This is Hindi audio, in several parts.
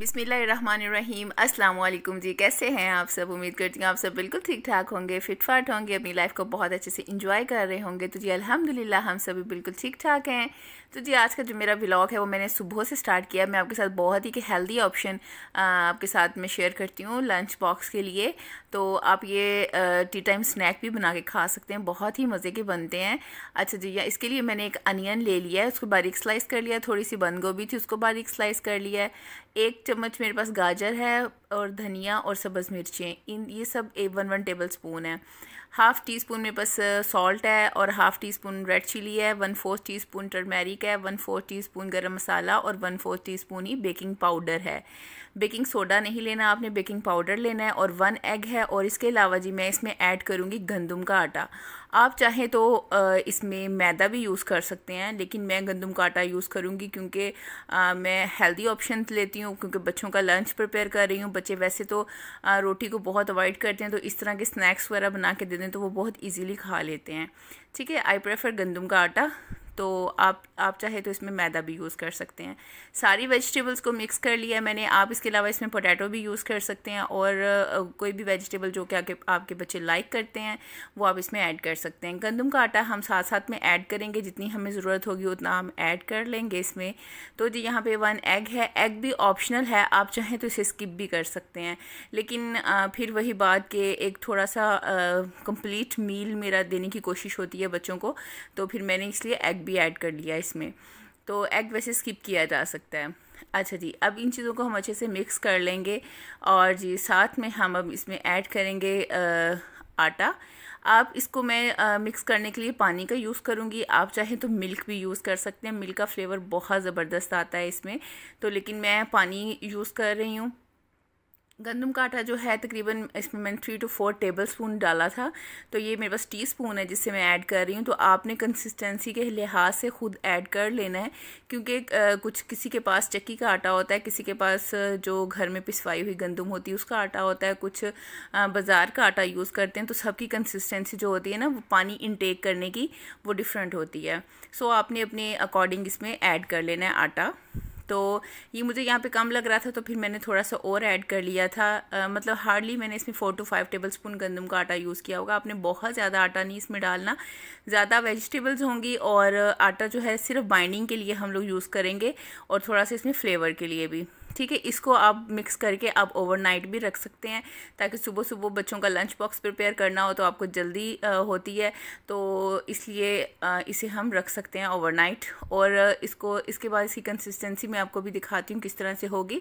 बिसमीम अल्लाम जी कैसे हैं आप सब उम्मीद करती हूँ आप सब बिल्कुल ठीक ठाक होंगे फिट फाट होंगे अपनी लाइफ को बहुत अच्छे से इन्जॉय कर रहे होंगे तो जी अल्हम्दुलिल्लाह हम सभी बिल्कुल ठीक ठाक हैं तो जी आज का जो मेरा व्लॉग है वो मैंने सुबह से स्टार्ट किया मैं आपके साथ बहुत ही हेल्दी ऑप्शन आपके साथ मैं शेयर करती हूँ लंच बॉक्स के लिए तो आप ये टी टाइम स्नैक भी बना के खा सकते हैं बहुत ही मज़े के बनते हैं अच्छा जी इसके लिए मैंने एक अनियन ले लिया है उसको बारीक स्लाइस कर लिया थोड़ी सी बंद गोभी थी उसको बारीक स्लाइस कर लिया है एक चम्मच मेरे पास गाजर है और धनिया और सब्ज़ मिर्चें इन ये सब a one one tablespoon है हाफ़ टी स्पून मेरे पास सॉल्ट uh, है और half teaspoon red chilli है one fourth teaspoon turmeric है one fourth teaspoon garam masala और वन फोर्थ टी स्पून ही बेकिंग पाउडर है बेकिंग सोडा नहीं लेना आपने बेकिंग पाउडर लेना है और वन एग है और इसके अलावा जी मैं इसमें ऐड करूँगी गंदम का आटा आप चाहें तो uh, इसमें मैदा भी यूज़ कर सकते हैं लेकिन मैं गंदम का आटा यूज़ करूँगी क्योंकि uh, मैं हेल्दी ऑप्शन लेती हूँ क्योंकि बच्चों का लंच प्रिपेयर कर रही हूँ बच्चे वैसे तो रोटी को बहुत अवॉइड करते हैं तो इस तरह के स्नैक्स वगैरह बना के दे दें तो वो बहुत ईजीली खा लेते हैं ठीक है आई प्रेफर गंदम का आटा तो आप आप चाहे तो इसमें मैदा भी यूज़ कर सकते हैं सारी वेजिटेबल्स को मिक्स कर लिया मैंने आप इसके अलावा इसमें पोटैटो भी यूज़ कर सकते हैं और कोई भी वेजिटेबल जो कि आपके आपके बच्चे लाइक करते हैं वो आप इसमें ऐड कर सकते हैं गंदम का आटा हम साथ साथ में ऐड करेंगे जितनी हमें ज़रूरत होगी उतना हम ऐड कर लेंगे इसमें तो जी यहाँ पर वन एग है एग भी ऑप्शनल है आप चाहें तो इसे स्किप भी कर सकते हैं लेकिन फिर वही बात कि एक थोड़ा सा कम्प्लीट मील मेरा देने की कोशिश होती है है बच्चों को तो फिर मैंने इसलिए एग भी ऐड कर लिया इसमें तो एग वैसे स्किप किया जा सकता है अच्छा जी अब इन चीज़ों को हम अच्छे से मिक्स कर लेंगे और जी साथ में हम अब इसमें ऐड करेंगे आ, आटा आप इसको मैं आ, मिक्स करने के लिए पानी का यूज़ करूँगी आप चाहें तो मिल्क भी यूज़ कर सकते हैं मिल्क का फ्लेवर बहुत ज़बरदस्त आता है इसमें तो लेकिन मैं पानी यूज़ कर रही हूँ गंदम का आटा जो है तकरीबन इसमें मैंने three to four tablespoon डाला था तो ये मेरे पास टी स्पून है जिससे मैं ऐड कर रही हूँ तो आपने कंसिस्टेंसी के लिहाज से ख़ुद ऐड कर लेना है क्योंकि कुछ किसी के पास चक्की का आटा होता है किसी के पास जो घर में पिसवाई हुई गंदम होती है उसका आटा होता है कुछ बाज़ार का आटा यूज़ करते हैं तो सबकी कंसिस्टेंसी जो होती है ना वो पानी इनटेक करने की वो डिफरेंट होती है सो आपने अपने अकॉर्डिंग इसमें ऐड कर लेना है आटा तो ये मुझे यहाँ पे कम लग रहा था तो फिर मैंने थोड़ा सा और ऐड कर लिया था आ, मतलब हार्डली मैंने इसमें four to five tablespoon गंदम का आटा यूज़ किया होगा आपने बहुत ज़्यादा आटा नहीं इसमें डालना ज़्यादा वेजिटेबल्स होंगी और आटा जो है सिर्फ बाइंडिंग के लिए हम लोग यूज़ करेंगे और थोड़ा सा इसमें फ्लेवर के लिए भी ठीक है इसको आप मिक्स करके आप ओवरनाइट भी रख सकते हैं ताकि सुबह सुबह बच्चों का लंच बॉक्स प्रिपेयर करना हो तो आपको जल्दी होती है तो इसलिए इसे हम रख सकते हैं ओवरनाइट और इसको इसके बाद इसकी कंसिस्टेंसी मैं आपको भी दिखाती हूँ किस तरह से होगी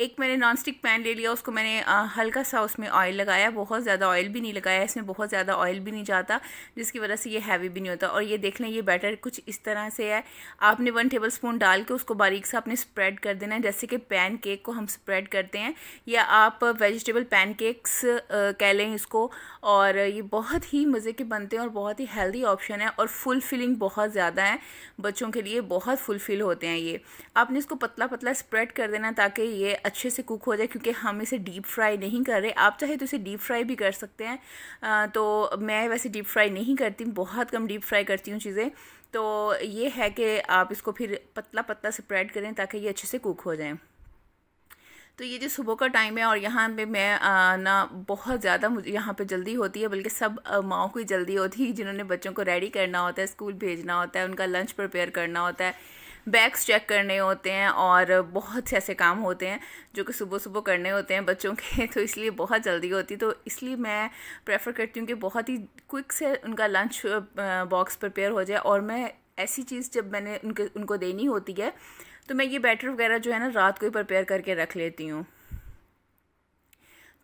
एक मैंने नॉन स्टिक पैन ले लिया उसको मैंने हल्का सा उसमें ऑयल लगाया बहुत ज़्यादा ऑयल भी नहीं लगाया इसमें बहुत ज़्यादा ऑयल भी नहीं जाता जिसकी वजह से ये हैवी भी नहीं होता और ये देख लें ये बैटर कुछ इस तरह से है आपने वन टेबल स्पून डाल के उसको बारीक से आपने स्प्रेड कर देना है जैसे कि पैन पैनकेक केक को हम स्प्रेड करते हैं या आप वेजिटेबल पैन केक्स कह लें इसको और ये बहुत ही मज़े के बनते हैं और बहुत ही हेल्दी ऑप्शन है और फुल फिलिंग बहुत ज़्यादा है बच्चों के लिए बहुत फुलफिल होते हैं ये आपने इसको पतला पतला स्प्रेड कर देना ताकि ये अच्छे से कुक हो जाए क्योंकि हम इसे डीप फ्राई नहीं कर रहे आप चाहे तो इसे डीप फ्राई भी कर सकते हैं तो मैं वैसे डीप फ्राई नहीं करती बहुत कम डीप फ्राई करती हूँ चीज़ें तो ये है कि आप इसको फिर पतला पतला स्प्रेड करें ताकि ये अच्छे से कुक हो जाए तो ये जो सुबह का टाइम है और यहाँ पे मैं आ, ना बहुत ज़्यादा मुझे यहाँ पे जल्दी होती है बल्कि सब माओ को ही जल्दी होती है जिन्होंने बच्चों को रेडी करना होता है स्कूल भेजना होता है उनका लंच प्रिपेयर करना होता है बैग्स चेक करने होते हैं और बहुत से ऐसे काम होते हैं जो कि सुबह सुबह करने होते हैं बच्चों के तो इसलिए बहुत जल्दी होती तो इसलिए मैं प्रेफर करती हूँ कि बहुत ही क्विक से उनका लंच बॉक्स प्रिपेयर हो जाए और मैं ऐसी चीज़ जब मैंने उनके उनको देनी होती है तो मैं ये बैटर वगैरह जो है ना रात को ही प्रिपेयर करके रख लेती हूँ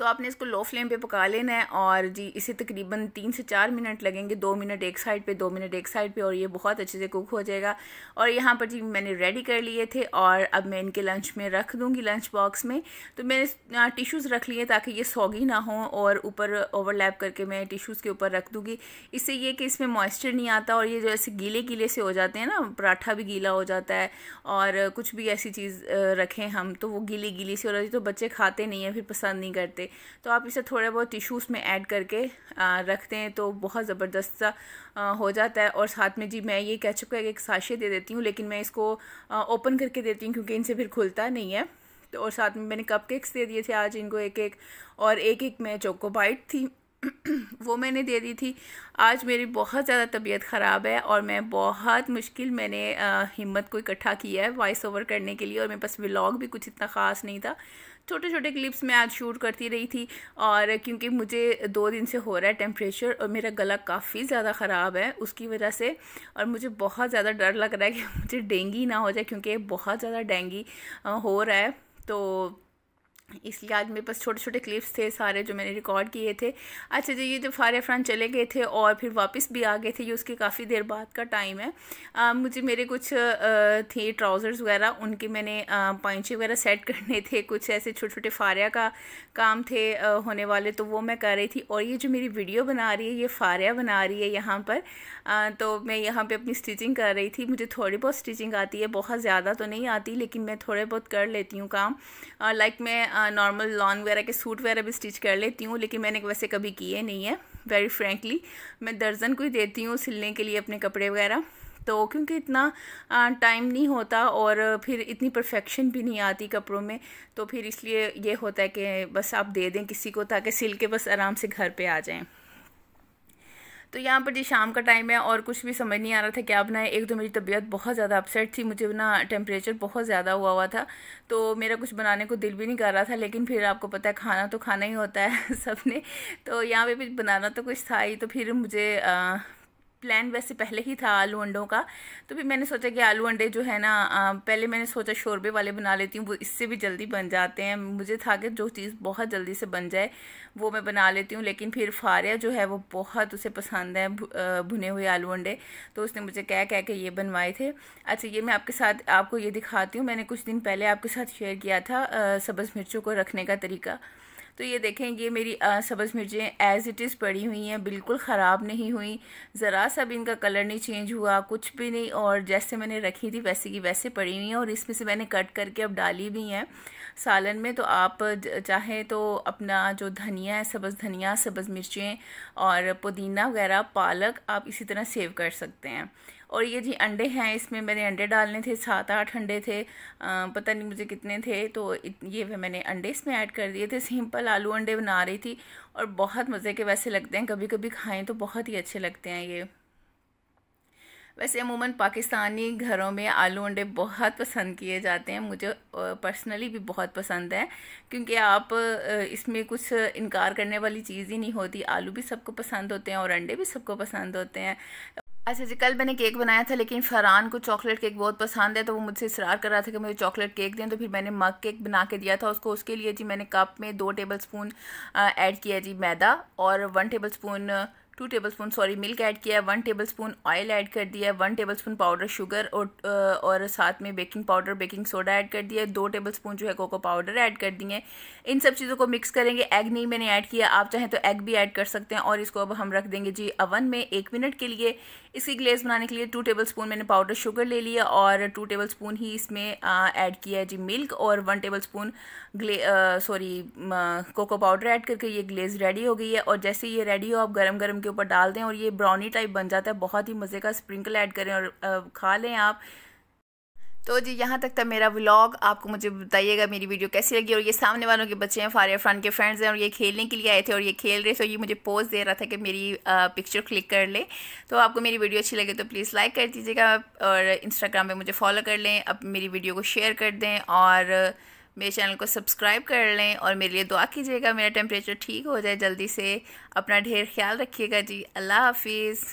तो आपने इसको लो फ्लेम पे पका लेना है और जी इसे तकरीबन तीन से चार मिनट लगेंगे दो मिनट एक साइड पे दो मिनट एक साइड पे और ये बहुत अच्छे से कुक हो जाएगा और यहाँ पर जी मैंने रेडी कर लिए थे और अब मैं इनके लंच में रख दूँगी लंच बॉक्स में तो मैंने टिशूज़ रख लिए ताकि ये सौगी ना हो और ऊपर ओवरलैप करके मैं टिशूज़ के ऊपर रख दूँगी इससे ये कि इसमें मॉइस्चर नहीं आता और ये जो ऐसे गीले गीले से हो जाते हैं ना पराठा भी गीला हो जाता है और कुछ भी ऐसी चीज़ रखें हम तो वो गीली गीली सी हो जाती है तो बच्चे खाते नहीं हैं फिर पसंद नहीं करते तो आप इसे थोड़े बहुत टिश्यूज़ में ऐड करके रखते हैं तो बहुत ज़बरदस्त सा हो जाता है और साथ में जी मैं ये कैचअप का एक साशे दे देती हूँ लेकिन मैं इसको ओपन करके देती हूँ क्योंकि इनसे फिर खुलता नहीं है तो और साथ में मैंने कप केक्स दे दिए थे आज इनको एक एक और एक एक मैं चोको बाइट थी वो मैंने दे दी थी आज मेरी बहुत ज़्यादा तबीयत ख़राब है और मैं बहुत मुश्किल मैंने हिम्मत को इकट्ठा किया है वॉइस ओवर करने के लिए और मेरे पास व्लॉग भी कुछ इतना ख़ास नहीं था छोटे छोटे क्लिप्स मैं आज शूट करती रही थी और क्योंकि मुझे दो दिन से हो रहा है टेम्परेचर और मेरा गला काफ़ी ज़्यादा ख़राब है उसकी वजह से और मुझे बहुत ज़्यादा डर लग रहा है कि मुझे डेंगी ना हो जाए क्योंकि बहुत ज़्यादा डेंगी हो रहा है तो इसलिए आज मेरे पास छोटे छोटे क्लिप्स थे सारे जो मैंने रिकॉर्ड किए थे अच्छा जी ये जो फार अफरान चले गए थे और फिर वापस भी आ गए थे ये उसके काफ़ी देर बाद का टाइम है आ, मुझे मेरे कुछ आ, थे ट्राउज़र्स वगैरह उनके मैंने पॉइंचे वगैरह सेट करने थे कुछ ऐसे छोटे छोटे फारिया का काम थे आ, होने वाले तो वो मैं कर रही थी और ये जो मेरी वीडियो बना रही है ये फारिया बना रही है यहाँ पर आ, तो मैं यहाँ पर अपनी स्टिचिंग कर रही थी मुझे थोड़ी बहुत स्टिचिंग आती है बहुत ज़्यादा तो नहीं आती लेकिन मैं थोड़े बहुत कर लेती हूँ काम लाइक मैं नॉर्मल लॉन्ग वगैरह के सूट वगैरह भी स्टिच कर लेती हूँ लेकिन मैंने वैसे कभी किए नहीं है वेरी फ्रेंकली मैं दर्जन को ही देती हूँ सिलने के लिए अपने कपड़े वगैरह तो क्योंकि इतना टाइम नहीं होता और फिर इतनी परफेक्शन भी नहीं आती कपड़ों में तो फिर इसलिए ये होता है कि बस आप दे दें किसी को ताकि सिल के बस आराम से घर पे आ जाएं तो यहाँ पर जी शाम का टाइम है और कुछ भी समझ नहीं आ रहा था क्या बनाए एक तो मेरी तबीयत बहुत ज़्यादा अपसेट थी मुझे ना टेम्परेचर बहुत ज़्यादा हुआ हुआ था तो मेरा कुछ बनाने को दिल भी नहीं कर रहा था लेकिन फिर आपको पता है खाना तो खाना ही होता है सबने तो यहाँ पे भी बनाना तो कुछ था ही तो फिर मुझे आ, प्लान वैसे पहले ही था आलू अंडों का तो भी मैंने सोचा कि आलू अंडे जो है ना पहले मैंने सोचा शोरबे वाले बना लेती हूँ वो इससे भी जल्दी बन जाते हैं मुझे था कि जो चीज़ बहुत जल्दी से बन जाए वो मैं बना लेती हूँ लेकिन फिर फारिया जो है वो बहुत उसे पसंद है भुने हुए आलू अंडे तो उसने मुझे कह कह के ये बनवाए थे अच्छा ये मैं आपके साथ आपको ये दिखाती हूँ मैंने कुछ दिन पहले आपके साथ शेयर किया था सब्ज़ मिर्चों को रखने का तरीका तो ये देखें ये मेरी सब्ज मिर्चें एज़ इट इज़ पड़ी हुई हैं बिल्कुल ख़राब नहीं हुई ज़रा सा भी इनका कलर नहीं चेंज हुआ कुछ भी नहीं और जैसे मैंने रखी थी वैसे की वैसे पड़ी हुई हैं और इसमें से मैंने कट करके अब डाली भी हैं सालन में तो आप चाहे तो अपना जो धनिया है सब्ज़ धनिया सब्ज़ मिर्चें और पुदीना वगैरह पालक आप इसी तरह सेव कर सकते हैं और ये जी अंडे हैं इसमें मैंने अंडे डालने थे सात आठ अंडे थे आ, पता नहीं मुझे कितने थे तो ये मैंने अंडे इसमें ऐड कर दिए थे सिंपल आलू अंडे बना रही थी और बहुत मज़े के वैसे लगते हैं कभी कभी खाएँ तो बहुत ही अच्छे लगते हैं ये वैसे अमूमन पाकिस्तानी घरों में आलू अंडे बहुत पसंद किए जाते हैं मुझे पर्सनली भी बहुत पसंद है क्योंकि आप इसमें कुछ इनकार करने वाली चीज़ ही नहीं होती आलू भी सबको पसंद होते हैं और अंडे भी सबको पसंद होते हैं अच्छा जी कल मैंने केक बनाया था लेकिन फरहान को चॉकलेट केक बहुत पसंद है तो वो मुझसे इसरार कर रहा था कि मुझे चॉकलेट केक दें तो फिर मैंने मग केक बना के दिया था उसको उसके लिए जी मैंने कप में दो टेबल स्पून ऐड किया जी मैदा और one tablespoon two tablespoon sorry milk add किया है one tablespoon oil add कर दिया है one tablespoon powder sugar और और साथ में baking powder baking soda add कर दिया है दो टेबल स्पून जो है कोको पाउडर ऐड कर दिए इन सब चीज़ों को मिक्स करेंगे एग नहीं मैंने ऐड किया आप चाहें तो एग भी ऐड कर सकते हैं और इसको अब हम रख देंगे जी अवन में एक मिनट के लिए इसकी ग्लेस बनाने के लिए टू टेबल स्पून मैंने पाउडर शुगर ले लिया और टू टेबल स्पून ही इसमें ऐड किया है जी मिल्क और वन टेबल स्पून ग्ले सॉरी कोको पाउडर ऐड करके ये ग्लेज रेडी हो गई है और जैसे ये रेडी हो आप गरम गरम के ऊपर डाल दें और ये ब्राउनी टाइप बन जाता है बहुत ही मज़े का स्प्रिंकल ऐड करें और आ, खा लें आप तो जी यहाँ तक था मेरा व्लॉग आपको मुझे बताइएगा मेरी वीडियो कैसी लगी और ये सामने वालों के बच्चे हैं फारे फ्रंट के फ्रेंड्स हैं और ये खेलने के लिए आए थे और ये खेल रहे थे और तो ये मुझे पोज दे रहा था कि मेरी पिक्चर क्लिक कर ले तो आपको मेरी वीडियो अच्छी लगे तो प्लीज़ लाइक कर दीजिएगा और इंस्टाग्राम पर मुझे फॉलो कर लें अब मेरी वीडियो को शेयर कर दें और मेरे चैनल को सब्सक्राइब कर लें और मेरे लिए दुआ कीजिएगा मेरा टेम्परेचर ठीक हो जाए जल्दी से अपना ढेर ख्याल रखिएगा जी अल्लाह हाफिज़